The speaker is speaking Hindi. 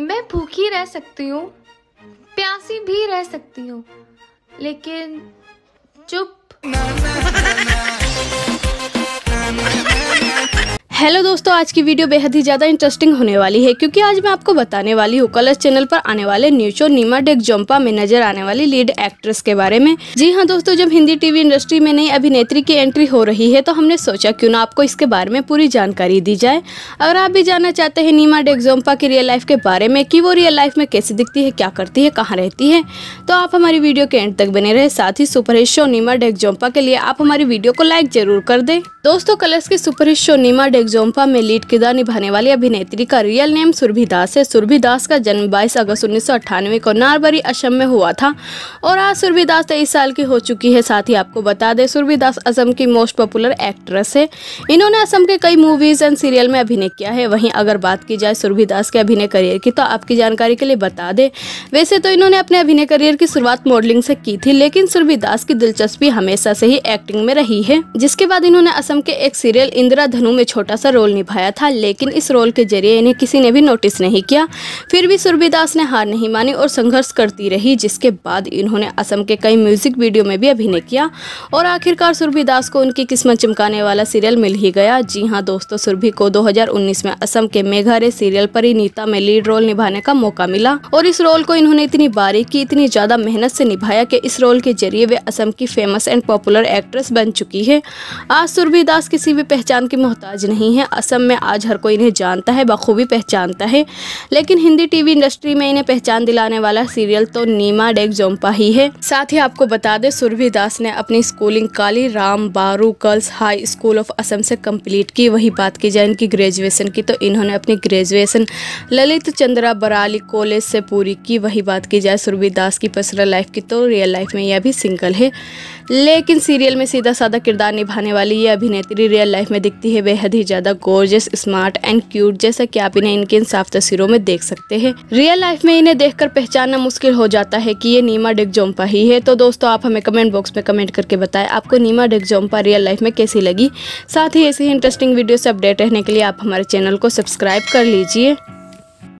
मैं भूखी रह सकती हूँ प्यासी भी रह सकती हूँ लेकिन चुप ना, ना, ना, ना, ना। हेलो दोस्तों आज की वीडियो बेहद ही ज़्यादा इंटरेस्टिंग होने वाली है क्योंकि आज मैं आपको बताने वाली हूँ कलर्स चैनल पर आने वाले news show Neema Denzongpa में नजर आने वाली लीड एक्ट्रेस के बारे में जी हाँ दोस्तों जब हिंदी टीवी इंडस्ट्री में नई अभिनेत्री की एंट्री हो रही है तो हमने सोचा क्यों ना आपको इसके बारे में पूरी जानकारी दी जाए अगर आप भी जानना चाहते हैं नीमा डेक जम्पा की रियल लाइफ के बारे में कि वो रियल लाइफ में कैसे दिखती है क्या करती है कहाँ रहती है तो आप हमारी वीडियो के एंड तक बने रहे साथ ही superhit show Neema Denzongpa के लिए आप हमारी वीडियो को लाइक जरूर कर दें दोस्तों कलर्स के superhit show Neema Denzongpa में लीड किरदार निभाने वाली अभिनेत्री का रियल नेम सुरभि दास है सुरभि दास का जन्म 22 अगस्त उन्नीस को नारबरी असम में हुआ था और आज सुरभि दास तेईस साल की हो चुकी है साथ ही आपको बता दें सुरभि दास असम की मोस्ट पॉपुलर एक्ट्रेस है इन्होंने असम के कई मूवीज एंड सीरियल में अभिनय किया है वहीं अगर बात की जाए सुरभि दास के अभिनय करियर की तो आपकी जानकारी के लिए बता दें वैसे तो इन्होंने अपने अभिनय करियर की शुरुआत मॉडलिंग से की थी लेकिन सुरभि दास की दिलचस्पी हमेशा से ही एक्टिंग में रही है जिसके बाद इन्होंने असम के एक सीरियल इंदिरा धनु में छोटा छोटा सा रोल निभाया था लेकिन इस रोल के जरिए इन्हें किसी ने भी नोटिस नहीं किया फिर भी सुरभिदास ने हार नहीं मानी और संघर्ष करती रही जिसके बाद इन्होंने असम के कई म्यूजिक वीडियो में भी अभिनय किया और आखिरकार सुरभि दास को उनकी किस्मत चमकाने वाला सीरियल मिल ही गया जी हाँ दोस्तों सुरभि को दो में असम के मेघारे सीरियल पर नीता में लीड रोल निभाने का मौका मिला और इस रोल को इन्होंने इतनी बारीकी इतनी ज्यादा मेहनत से निभाया कि इस रोल के जरिए वे असम की फेमस एंड पॉपुलर एक्ट्रेस बन चुकी है आज सुरभि दास किसी भी पहचान की मोहताज नहीं नहीं है असम में आज हर कोई इन्हें जानता है बखूबी पहचानता है लेकिन हिंदी टीवी इंडस्ट्री में इन्हें पहचान दिलाने वाला सीरियल तो नीमा डेग जोम्पा ही है साथ ही आपको बता दें सुरभि दास ने अपनी schooling Kali Ram Barua girls high school of Assam से कम्प्लीट की वही बात की जाए इनकी ग्रेजुएशन की तो इन्होंने अपनी ग्रेजुएशन ललित चंद्रा बराली कॉलेज से पूरी की वही बात की जाए सुरभि दास की पर्सनल लाइफ की तो रियल लाइफ में यह भी सिंगल है लेकिन सीरियल में सीधा साधा किरदार निभाने वाली ये अभिनेत्री रियल लाइफ में दिखती है बेहद ही ज़्यादा गोर्जियस स्मार्ट एंड क्यूट जैसा कि आप इन्हें इनके इन साफ तस्वीरों में देख सकते हैं रियल लाइफ में इन्हें देखकर पहचानना मुश्किल हो जाता है कि ये नीमा डिगजोम्पा ही है तो दोस्तों आप हमें कमेंट बॉक्स में कमेंट करके बताएं आपको नीमा डिगजोम्पा रियल लाइफ में कैसी लगी साथ ही ऐसी इंटरेस्टिंग वीडियो से अपडेट रहने के लिए आप हमारे चैनल को सब्सक्राइब कर लीजिए